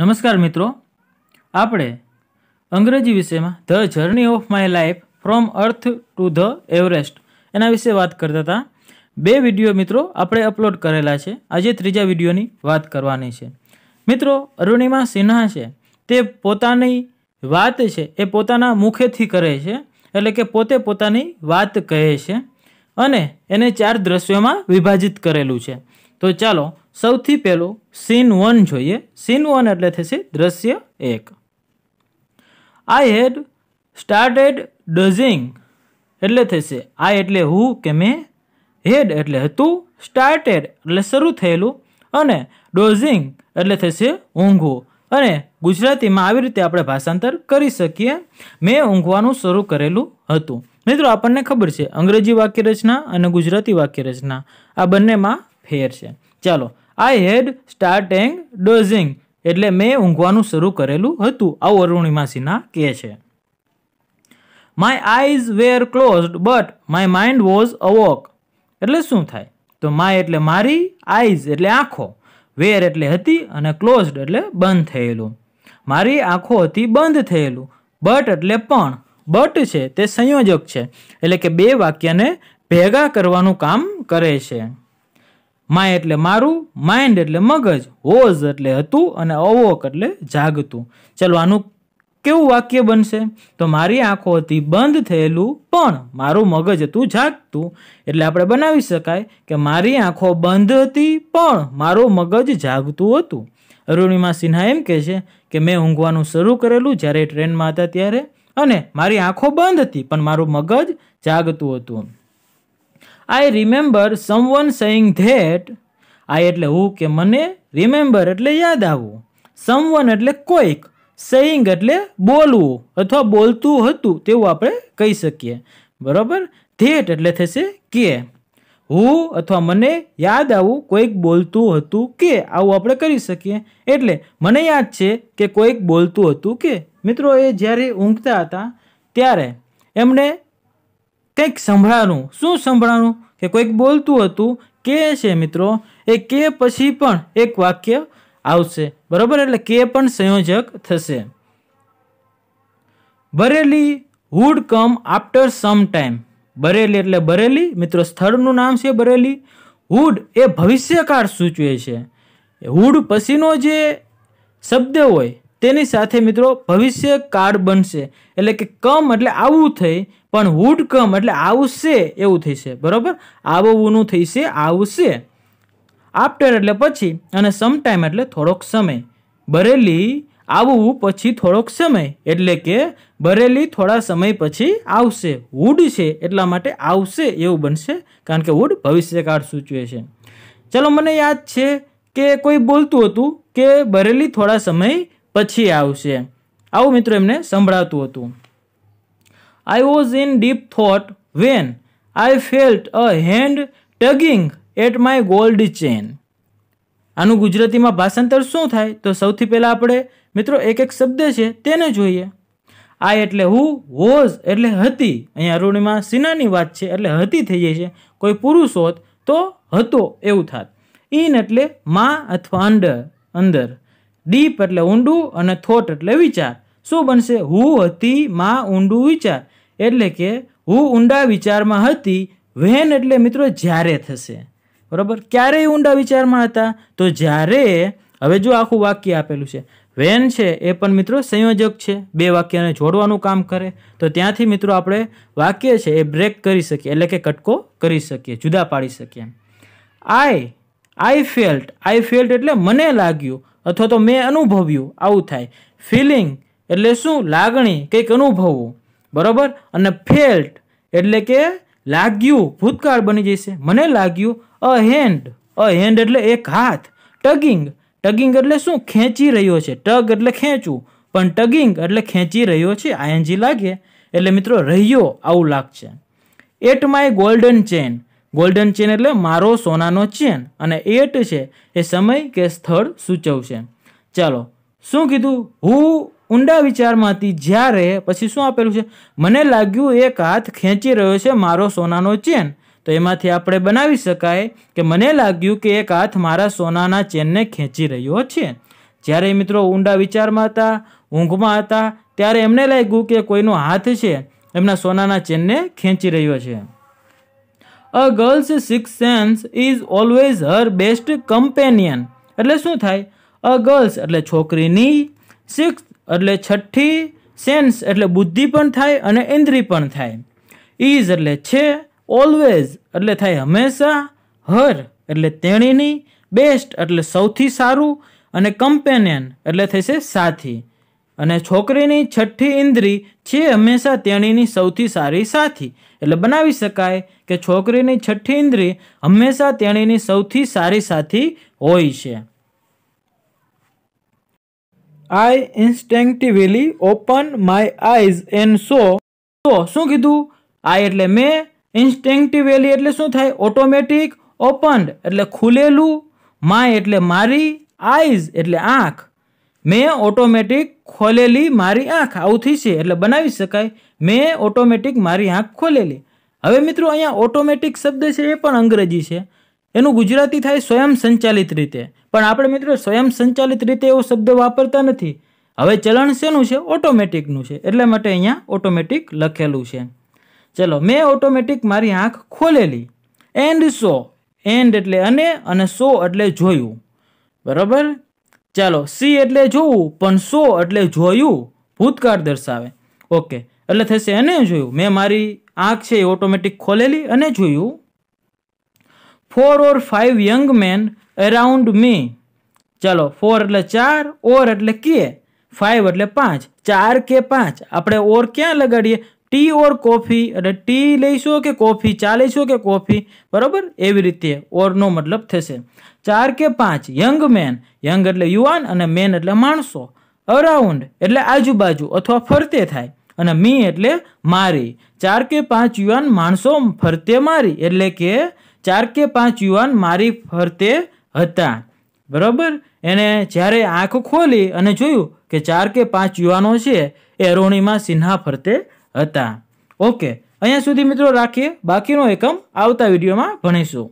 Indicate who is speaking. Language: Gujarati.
Speaker 1: નમસ્કાર મિત્રો આપણે અંગ્રેજી વિષયમાં the journey of my life from earth to the Everest એના વિશે વાત કરતા હતા બે વિડીયો મિત્રો આપણે અપલોડ કરેલા છે આજે ત્રીજા વિડીયોની વાત કરવાની છે મિત્રો અરુણિમા સિન્હા છે તે પોતાની વાત છે એ પોતાના મુખેથી કરે છે એટલે કે પોતે પોતાની વાત કહે છે અને એને ચાર દ્રશ્યોમાં વિભાજિત કરેલું છે તો ચાલો સૌથી પહેલું સીન વન જોઈએ સીન વન એટલે થશે દ્રશ્ય એક આઈ હેડ સ્ટાર્ટેડ ડઝિંગ એટલે થશે આઈ એટલે હું કે મેં હેડ એટલે હતું સ્ટાર્ટેડ એટલે શરૂ થયેલું અને ડોઝિંગ એટલે થશે ઊંઘવું અને ગુજરાતીમાં આવી રીતે આપણે ભાષાંતર કરી શકીએ મેં ઊંઘવાનું શરૂ કરેલું હતું મિત્રો આપણને ખબર છે અંગ્રેજી વાક્ય રચના અને ગુજરાતી વાક્ય રચના આ બંનેમાં ફેર છે ચાલો I had start and dozing એટલે મેં ઊંઘવાનું શરૂ કરેલું હતું આવું અરુણિમા સિન્હા કહે છે my eyes were closed but my mind was awake એટલે શું થાય તો માય એટલે મારી આઈઝ એટલે આંખો વેર એટલે હતી અને ક્લોઝડ એટલે બંધ થયેલું મારી આંખો હતી બંધ થયેલું બટ એટલે પણ બટ છે તે સંયોજક છે એટલે કે બે વાક્યને ભેગા કરવાનું કામ કરે છે માય એટલે મારું માઇન્ડ એટલે મગજ હોઝ એટલે હતું અને અવોક એટલે જાગતું ચલો આનું કેવું વાક્ય બનશે તો મારી આંખો હતી બંધ થયેલું પણ મારું મગજ હતું જાગતું એટલે આપણે બનાવી શકાય કે મારી આંખો બંધ હતી પણ મારું મગજ જાગતું હતું અરુણિમા સિન્હા એમ કહે છે કે મેં ઊંઘવાનું શરૂ કરેલું જ્યારે ટ્રેનમાં હતા ત્યારે અને મારી આંખો બંધ હતી પણ મારું મગજ જાગતું હતું I remember someone saying that I એટલે હું કે મને રિમેમ્બર એટલે યાદ આવવું સમવન એટલે કોઈક સેઈંગ એટલે બોલવું અથવા બોલતું હતું તેવું આપણે કહી શકીએ બરાબર ધેટ એટલે થશે કે હું અથવા મને યાદ આવું કોઈક બોલતું હતું કે આવું આપણે કરી શકીએ એટલે મને યાદ છે કે કોઈક બોલતું હતું કે મિત્રો એ જ્યારે ઊંઘતા હતા ત્યારે એમણે કંઈક સંભળાણું શું સંભળાણું કે કોઈક બોલતું હતું કે છે મિત્રો એ કે પછી પણ એક વાક્ય આવશે બરાબર એટલે કે પણ સંયોજક થશે barely would come after some time barely એટલે બરેલી મિત્રો સ્થળનું નામ છે બરેલી હુડ એ ભવિષ્યકાળ સૂચવે છે હુડ પછીનો જે શબ્દ હોય તેની સાથે મિત્રો ભવિષ્ય કાળ બનશે એટલે કે કમ એટલે આવું થઈ પણ હુડ કમ એટલે આવશે એવું થશે બરાબર આવવું થશે આવશે આફ્ટર એટલે પછી અને સમટાઈમ એટલે થોડોક સમય બરેલી આવવું પછી થોડોક સમય એટલે કે બરેલી થોડા સમય પછી આવશે હુડ છે એટલા માટે આવશે એવું બનશે કારણ કે હુડ ભવિષ્યકાળ સૂચવે છે ચલો મને યાદ છે કે કોઈ બોલતું હતું કે બરેલી થોડા સમય પછી આવશે આવું મિત્રો એમને સંભળાતું હતું I was in deep thought when I felt a hand tugging at my gold chain આનું ગુજરાતીમાં ભાષાંતર શું થાય તો સૌથી પહેલાં આપણે મિત્રો એક એક શબ્દ છે તેને જોઈએ આ એટલે હું વોઝ એટલે હતી અહીંયા અરુણિમા સિનાની વાત છે એટલે હતી થઈ જાય છે કોઈ પુરુષ હોત તો હતો એવું થાત ઇન એટલે માં અથવા અંડર અંદર ડીપ એટલે ઊંડું અને થોટ એટલે વિચાર શું બનશે હું હતી માં ઊંડું વિચાર એટલે કે હું ઊંડા વિચારમાં હતી વેન એટલે મિત્રો જ્યારે થશે બરાબર ક્યારે ઊંડા વિચારમાં હતા તો જ્યારે હવે જો આખું વાક્ય આપેલું છે વેન છે એ પણ મિત્રો સંયોજક છે બે વાક્યને જોડવાનું કામ કરે તો ત્યાંથી મિત્રો આપણે વાક્ય છે એ બ્રેક કરી શકીએ એટલે કે કટકો કરી શકીએ જુદા પાડી શકીએ આઈ આઈ ફેલ્ટ આઈ ફેલ્ટ એટલે મને લાગ્યું અથવા તો મેં અનુભવ્યું આવું થાય ફિલિંગ એટલે શું લાગણી કંઈક અનુભવવું બરાબર અને ફેલ્ટ એટલે કે લાગ્યું ભૂતકાળ બની જશે મને લાગ્યું અ હેન્ડ અ હેન્ડ એટલે એક હાથ ટગિંગ ટગિંગ એટલે શું ખેંચી રહ્યો છે ટગ એટલે ખેંચવું પણ ટગિંગ એટલે ખેંચી રહ્યો છે આયનજી લાગે એટલે મિત્રો રહ્યો આવું લાગશે at my golden chain golden chain એટલે મારો સોનાનો ચેન અને એટ છે એ સમય કે સ્થળ સૂચવશે ચાલો શું કીધું હું ઊંડા વિચારમાંથી જ્યારે પછી શું આપેલું છે મને લાગ્યું એક હાથ ખેંચી રહ્યો છે મારો સોનાનો ચેન તો એમાંથી આપણે બનાવી શકાય કે મને લાગ્યું કે એક હાથ મારા સોનાના ચેનને ખેંચી રહ્યો છે જ્યારે મિત્રો ઊંડા વિચારમાં હતા ઊંઘમાં હતા ત્યારે એમને લાગ્યું કે કોઈનો હાથ છે એમના સોનાના ચેનને ખેંચી રહ્યો છે a girl's six sense is always her best companion એટલે શું થાય અ ગર્લ્સ એટલે છોકરીની સિક્સ એટલે છઠ્ઠી સેન્સ એટલે બુદ્ધિ પણ થાય અને ઇન્દ્રી પણ થાય ઇઝ એટલે છે ઓલવેઝ એટલે થાય હંમેશા હર એટલે તેણીની બેસ્ટ એટલે સૌથી સારું અને કમ્પેનિયન એટલે થશે સાથી અને છોકરીની છઠ્ઠી ઇન્દ્રી છે હંમેશા તેણીની સૌથી સારી સાથી એટલે બનાવી શકાય કે છોકરીની છઠ્ઠી ઇન્દ્રી હંમેશા તેણીની સૌથી સારી સાથી હોય છે I instinctively open my eyes and saw તો શું કીધું આઈ એટલે મેં ઇન્સ્ટેન્ટિવલી એટલે શું થાય ઓટોમેટિક ઓપન એટલે ખુલેલું માય એટલે મારી આઈઝ એટલે આંખ મેં ઓટોમેટિક ખોલેલી મારી આંખ આવું થઈ છે એટલે બનાવી શકાય મેં ઓટોમેટિક મારી આંખ ખોલેલી હવે મિત્રો અહીંયા ઓટોમેટિક શબ્દ છે એ પણ અંગ્રેજી છે એનું ગુજરાતી થાય સ્વયં સંચાલિત રીતે પણ આપણે મિત્રો સ્વયં સંચાલિત રીતે એવો શબ્દ વાપરતા નથી હવે ચલણ શેનું છે ઓટોમેટિકનું છે એટલે માટે અહીંયા ઓટોમેટિક લખેલું છે ચલો મેં ઓટોમેટિક મારી આંખ ખોલેલી એન્ડ સો એન્ડ એટલે અને અને સો એટલે જોયું બરાબર ચાલો સી એટલે જોવું પણ સો એટલે જોયું ભૂતકાળ દર્શાવે ઓકે એટલે થશે એને જોયું મેં મારી આંખ છે એ ઓટોમેટિક ખોલેલી અને જોયું four or five young men around me ચાલો ફોર એટલે ચાર ઓર એટલે કે ફાઇવ એટલે પાંચ ચાર કે પાંચ આપણે ઓર ક્યાં લગાડીએ ટી ઓર કોફી એટલે ટી લઈશો કે કોફી ચા લઈશો કે કોફી બરાબર એવી રીતે ઓરનો મતલબ થશે ચાર કે પાંચ યંગ મેન યંગ એટલે યુવાન અને મેન એટલે માણસો અરાઉન્ડ એટલે આજુબાજુ અથવા ફરતે થાય અને મી એટલે મારી ચાર કે પાંચ યુવાન માણસો ફરતે મારી એટલે કે ચાર કે પાંચ યુવાન મારી ફરતે હતા બરાબર એને જ્યારે આંખ ખોલી અને જોયું કે ચાર કે પાંચ યુવાનો છે એ રોણીમાં સિન્હા ફરતે હતા ઓકે અહીંયા સુધી મિત્રો રાખીએ બાકીનો એકમ આવતા વિડીયોમાં ભણીશું